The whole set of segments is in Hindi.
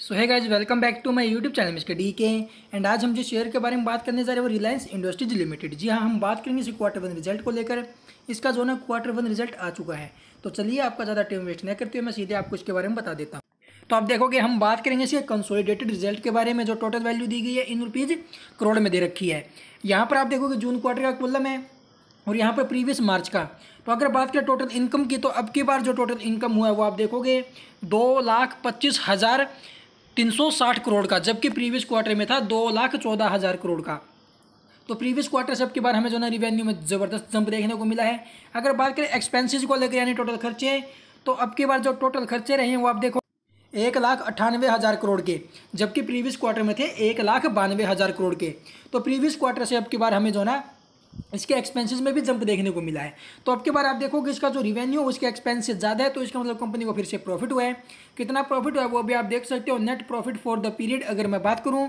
so hey guys welcome back to my YouTube channel Mister D K and आज हम जो शेयर के बारे में बात करने जा रहे हैं वो रिलायंस इंडस्ट्रीज लिमिटेड जी हाँ हम बात करेंगे इसी क्वार्टर वन रिजल्ट को लेकर इसका जो ना क्वार्टर वन रिजल्ट आ चुका है तो चलिए आपका ज़्यादा टाइम वेस्ट नहीं करते हुए मैं सीधे आपको इसके बारे में बता देता हूँ तो आप देखोगे हम बात करेंगे इसके कंसोलिडेटेड रिजल्ट के बारे में जो टोटल वैल्यू दी गई है इन रुपीज़ करोड़ में दे रखी है यहाँ पर आप देखोगे जून क्वार्टर का कुल्लम है और यहाँ पर प्रीवियस मार्च का तो अगर बात करें टोटल इनकम की तो अब की बार जो टोटल इनकम हुआ है वो आप देखोगे दो लाख पच्चीस हज़ार 360 करोड़ का जबकि प्रीवियस क्वार्टर में था दो लाख चौदह हज़ार करोड़ का तो प्रीवियस क्वार्टर से के बार हमें जो ना रिवेन्यू में ज़बरदस्त जंप देखने को मिला है अगर बात करें एक्सपेंसिस को लेकर यानी टोटल खर्चे तो अब की बार जो टोटल खर्चे रहे हैं वो आप देखो एक लाख अट्ठानवे हज़ार करोड़ के जबकि प्रीवियस क्वार्टर में थे एक लाख बानवे हज़ार करोड़ के तो प्रीवियस क्वार्टर से अब की बार हमें जो ना इसके एक्सपेंसेस में भी जंप देखने को मिला है तो अब के बार आप देखोगे इसका जो रिवेन्यू उसके एक्सपेंसेस ज़्यादा है तो इसका मतलब कंपनी को फिर से प्रॉफिट हुआ है कितना प्रॉफिट हुआ है वो भी आप देख सकते हो net profit for the period अगर मैं बात करूँ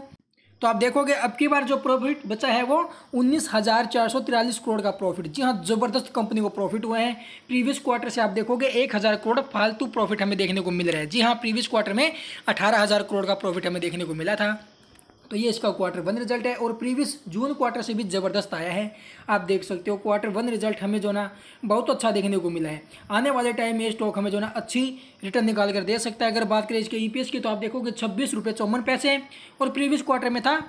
तो आप देखोगे अब की बार जो प्रॉफिट बचा है वो उन्नीस हज़ार चार सौ तिरालीस करोड़ का प्रॉफिट जी हाँ ज़बरदस्त कंपनी को प्रॉफिट हुआ है प्रीवियस क्वार्टर से आप देखोगे एक हज़ार करोड़ फालतू प्रॉफिट हमें देखने को मिल रहा है जी हाँ प्रीवियस क्वार्टर में अठारह हज़ार करोड़ का प्रॉफिट हमें देखने को मिला था तो ये इसका क्वार्टर वन रिजल्ट है और प्रीवियस जून क्वार्टर से भी ज़बरदस्त आया है आप देख सकते हो क्वार्टर वन रिजल्ट हमें जो ना बहुत अच्छा देखने को मिला है आने वाले टाइम में स्टॉक हमें जो ना अच्छी रिटर्न निकाल कर दे सकता है अगर बात करें इसके ई की तो आप देखोगे छब्बीस रुपये चौवन पैसे और प्रीवियस क्वार्टर में था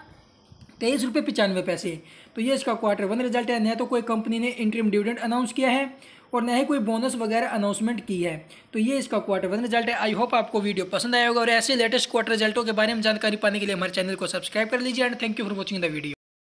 तेईस रुपये पचानवे पैसे तो ये इसका क्वार्टर वन रिजल्ट है न तो कोई कंपनी ने इंट्रीम डिविडेंड अनाउंस किया है और ना ही कोई बोनस वगैरह अनाउंसमेंट की है तो ये इसका क्वार्टर वन रिजल्ट है आई होप आपको वीडियो पसंद आएगा और ऐसे लेटेस्ट क्वार्टर रिजल्टों के बारे में जानकारी पाने के लिए हमारे चैनल को सब्सक्राइब कर लीजिए and thank you for watching the video